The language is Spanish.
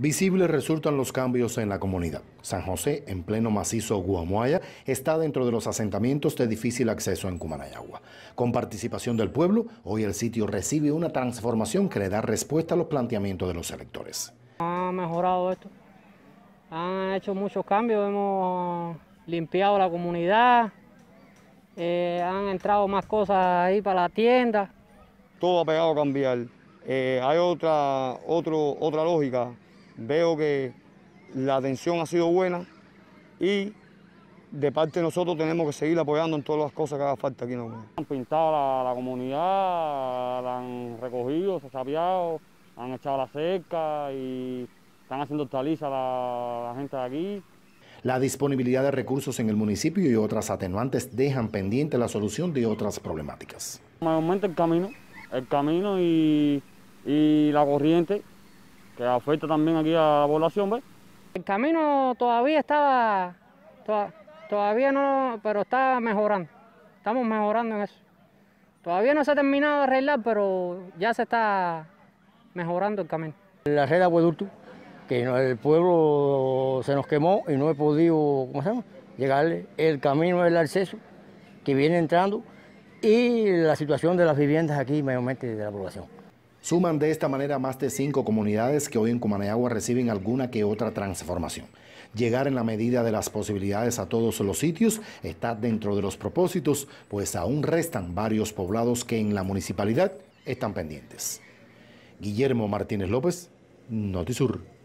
Visibles resultan los cambios en la comunidad. San José, en pleno macizo Guamuaya, está dentro de los asentamientos de difícil acceso en Cumanayagua. Con participación del pueblo, hoy el sitio recibe una transformación que le da respuesta a los planteamientos de los electores. Ha mejorado esto. Han hecho muchos cambios, hemos limpiado la comunidad, eh, han entrado más cosas ahí para la tienda. Todo ha pegado a cambiar. Eh, hay otra, otro, otra lógica Veo que la atención ha sido buena y de parte de nosotros tenemos que seguir apoyando en todas las cosas que haga falta aquí en la Han pintado la, comunidad, la han recogido, se ha sapeado, han echado la cerca y están haciendo taliza la, la gente de aquí. La disponibilidad de recursos en el municipio y otras atenuantes dejan pendiente la solución de otras problemáticas. Mayormente el camino, el camino y, y la corriente, que afecta también aquí a la población, El camino todavía estaba, todavía no, pero está mejorando, estamos mejorando en eso. Todavía no se ha terminado de arreglar, pero ya se está mejorando el camino. La red de acueducto, que el pueblo se nos quemó y no he podido, ¿cómo Llegarle el camino del acceso que viene entrando y la situación de las viviendas aquí mayormente de la población. Suman de esta manera más de cinco comunidades que hoy en Cumaneagua reciben alguna que otra transformación. Llegar en la medida de las posibilidades a todos los sitios está dentro de los propósitos, pues aún restan varios poblados que en la municipalidad están pendientes. Guillermo Martínez López, Notisur.